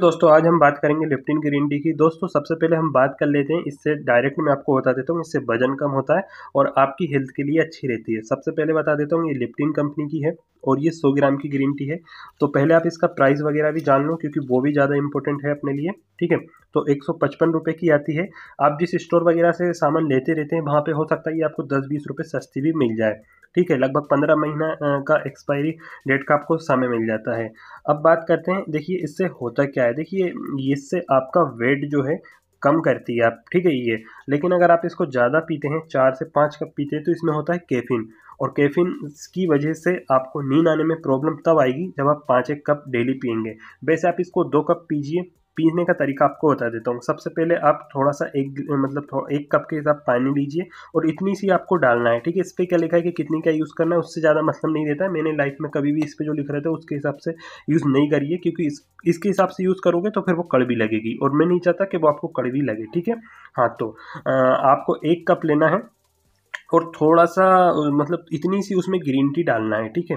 दोस्तों आज हम बात करेंगे लिप्टिन ग्रीन टी की दोस्तों सबसे पहले हम बात कर लेते हैं इससे डायरेक्ट मैं आपको बता देता हूँ इससे वजन कम होता है और आपकी हेल्थ के लिए अच्छी रहती है सबसे पहले बता देता हूँ ये लिप्टिन कंपनी की है और ये 100 ग्राम की ग्रीन टी है तो पहले आप इसका प्राइस वगैरह भी जान लो क्योंकि वो भी ज़्यादा इंपॉर्टेंट है अपने लिए ठीक है तो एक सौ की आती है आप जिस स्टोर वगैरह से सामान लेते रहते हैं वहाँ पर हो सकता है कि आपको दस बीस रुपये सस्ती भी मिल जाए ठीक है लगभग पंद्रह महीना का एक्सपायरी डेट का आपको समय मिल जाता है अब बात करते हैं देखिए इससे होता क्या है देखिए इससे आपका वेट जो है कम करती है आप ठीक है ये लेकिन अगर आप इसको ज़्यादा पीते हैं चार से पाँच कप पीते हैं तो इसमें होता है कैफीन और कैफीन की वजह से आपको नींद आने में प्रॉब्लम तब आएगी जब आप पाँच एक कप डेली पियेंगे वैसे आप इसको दो कप पीजिए पीने का तरीका आपको बता देता हूँ सबसे पहले आप थोड़ा सा एक मतलब एक कप के हिसाब पानी लीजिए और इतनी सी आपको डालना है ठीक है इस पर क्या लिखा है कि कितनी क्या यूज़ करना है उससे ज़्यादा मतलब नहीं देता है मैंने लाइफ में कभी भी इस पर जो लिख रहे थे उसके हिसाब से यूज़ नहीं करिए क्योंकि इस इसके हिसाब से यूज़ करोगे तो फिर वो कड़वी लगेगी और मैं नहीं चाहता कि वो आपको कड़वी लगे ठीक है हाँ तो आ, आपको एक कप लेना है और थोड़ा सा मतलब इतनी सी उसमें ग्रीन टी डालना है ठीक है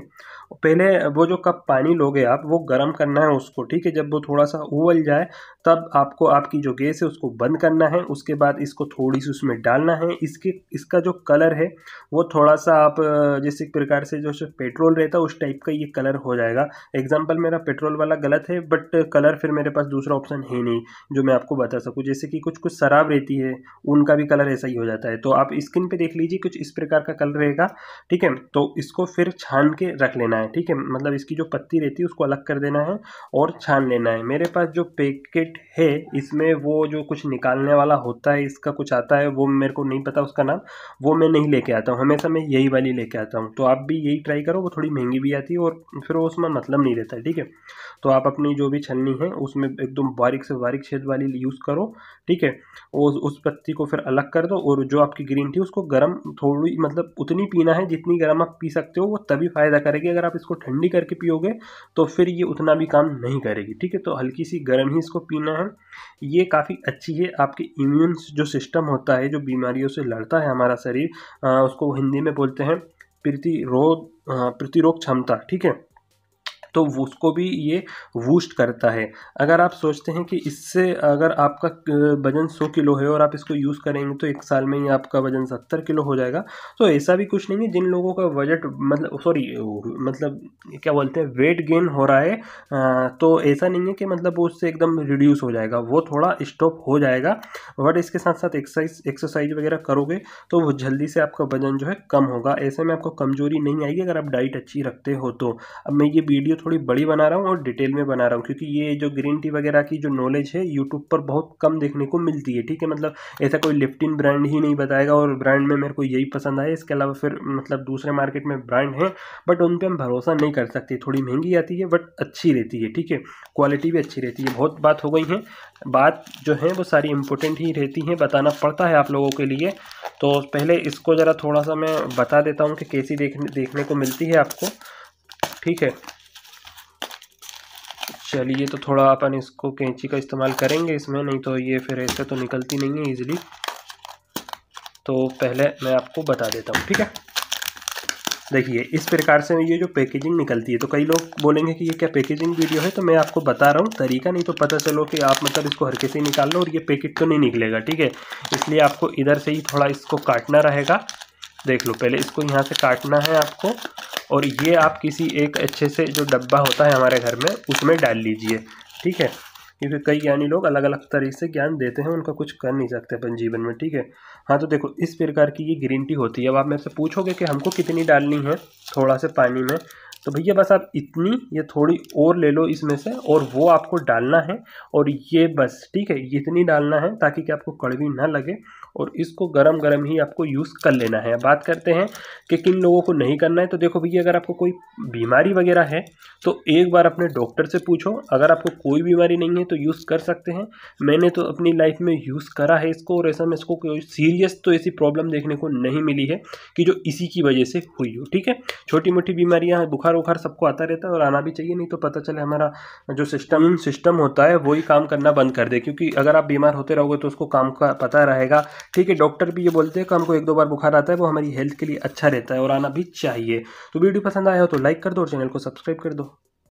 पहले वो जो कप पानी लोगे आप वो गर्म करना है उसको ठीक है जब वो थोड़ा सा उबल जाए तब आपको आपकी जो गैस है उसको बंद करना है उसके बाद इसको थोड़ी सी उसमें डालना है इसके इसका जो कलर है वो थोड़ा सा आप जैसे प्रकार से जो पेट्रोल रहता है उस टाइप का ये कलर हो जाएगा एग्जाम्पल मेरा पेट्रोल वाला गलत है बट कलर फिर मेरे पास दूसरा ऑप्शन है नहीं जो मैं आपको बता सकूँ जैसे कि कुछ कुछ शराब रहती है उनका भी कलर ऐसा ही हो जाता है तो आप स्किन पर देख लीजिए कुछ इस प्रकार का कलर रहेगा ठीक है तो इसको फिर छान के रख लेना है ठीक है मतलब इसकी जो पत्ती रहती है उसको अलग कर देना है और छान लेना है मेरे पास जो पैकेट है इसमें वो जो कुछ निकालने वाला होता है इसका कुछ आता है वो मेरे को नहीं पता उसका नाम वो मैं नहीं लेके आता हूँ हमेशा मैं यही वाली लेके आता हूँ तो आप भी यही ट्राई करो वो थोड़ी महंगी भी आती है और फिर वो उसमें मतलब नहीं रहता ठीक है तो आप अपनी जो भी छलनी है उसमें एकदम बारीक से बारीक छेद वाली यूज़ करो ठीक है उस पत्ती को फिर अलग कर दो और जो आपकी ग्रीन टी उसको गर्म थोड़ी मतलब उतनी पीना है जितनी गर्म आप पी सकते हो वो तभी फ़ायदा करेगी अगर आप इसको ठंडी करके पियोगे तो फिर ये उतना भी काम नहीं करेगी ठीक है तो हल्की सी गर्म ही इसको पीना है ये काफ़ी अच्छी है आपके इम्यून जो सिस्टम होता है जो बीमारियों से लड़ता है हमारा शरीर उसको हिंदी में बोलते हैं प्रतिरोध प्रतिरोध क्षमता ठीक है तो उसको भी ये वूस्ट करता है अगर आप सोचते हैं कि इससे अगर आपका वज़न सौ किलो है और आप इसको यूज़ करेंगे तो एक साल में ही आपका वज़न सत्तर किलो हो जाएगा तो ऐसा भी कुछ नहीं है जिन लोगों का बजट मतलब सॉरी मतलब क्या बोलते हैं वेट गेन हो रहा है तो ऐसा नहीं है कि मतलब वो उससे एकदम रिड्यूस हो जाएगा वो थोड़ा स्टॉप हो जाएगा बट इसके साथ साथ एक्सरसाइज एक्सरसाइज वगैरह करोगे तो वो जल्दी से आपका वजन जो है कम होगा ऐसे में आपको कमजोरी नहीं आएगी अगर आप डाइट अच्छी रखते हो तो अब मैं ये वीडियो थोड़ी बड़ी बना रहा हूँ और डिटेल में बना रहा हूँ क्योंकि ये जो ग्रीन टी वगैरह की जो नॉलेज है यूट्यूब पर बहुत कम देखने को मिलती है ठीक है मतलब ऐसा कोई लिफ्टिन ब्रांड ही नहीं बताएगा और ब्रांड में मेरे को यही पसंद आया इसके अलावा फिर मतलब दूसरे मार्केट में ब्रांड हैं बट उन पर हम भरोसा नहीं कर सकते थोड़ी महंगी आती है बट अच्छी रहती है ठीक है क्वालिटी भी अच्छी रहती है बहुत बात हो गई है बात जो है वो सारी इंपॉर्टेंट ही रहती हैं बताना पड़ता है आप लोगों के लिए तो पहले इसको ज़रा थोड़ा सा मैं बता देता हूँ कि कैसी देखने देखने को मिलती है आपको ठीक है चलिए तो थोड़ा अपन इसको कैंची का इस्तेमाल करेंगे इसमें नहीं तो ये फिर ऐसे तो निकलती नहीं है ईजिली तो पहले मैं आपको बता देता हूँ ठीक है देखिए इस प्रकार से ये जो पैकेजिंग निकलती है तो कई लोग बोलेंगे कि ये क्या पैकेजिंग वीडियो है तो मैं आपको बता रहा हूँ तरीका नहीं तो पता चलो कि आप मतलब इसको हर किसी निकाल लो और ये पैकेट तो नहीं निकलेगा ठीक है इसलिए आपको इधर से ही थोड़ा इसको काटना रहेगा देख लो पहले इसको यहाँ से काटना है आपको और ये आप किसी एक अच्छे से जो डब्बा होता है हमारे घर में उसमें डाल लीजिए ठीक है क्योंकि कई ज्ञानी लोग अलग अलग तरीके से ज्ञान देते हैं उनका कुछ कर नहीं सकते अपन जीवन में ठीक है हाँ तो देखो इस प्रकार की ये ग्रीन टी होती है अब आप मेरे से पूछोगे कि हमको कितनी डालनी है थोड़ा से पानी में तो भैया बस आप इतनी या थोड़ी और ले लो इसमें से और वो आपको डालना है और ये बस ठीक है इतनी डालना है ताकि कि आपको कड़वी ना लगे और इसको गरम गरम ही आपको यूज़ कर लेना है बात करते हैं कि किन लोगों को नहीं करना है तो देखो भैया अगर आपको कोई बीमारी वगैरह है तो एक बार अपने डॉक्टर से पूछो अगर आपको कोई बीमारी नहीं है तो यूज़ कर सकते हैं मैंने तो अपनी लाइफ में यूज़ करा है इसको और ऐसा में इसको कोई सीरियस तो ऐसी प्रॉब्लम देखने को नहीं मिली है कि जो इसी की वजह से हुई हो ठीक है छोटी मोटी बीमारियाँ बुखार बुखार उखार सबको आता रहता है और आना भी चाहिए नहीं तो पता चले हमारा जो सिस्टम सिस्टम होता है वही काम करना बंद कर दे क्योंकि अगर आप बीमार होते रहोगे तो उसको काम का पता रहेगा ठीक है डॉक्टर भी ये बोलते हैं कि हमको एक दो बार बुखार आता है वो हमारी हेल्थ के लिए अच्छा रहता है और आना भी चाहिए तो वीडियो पसंद आया हो तो लाइक कर दो और चैनल को सब्सक्राइब कर दो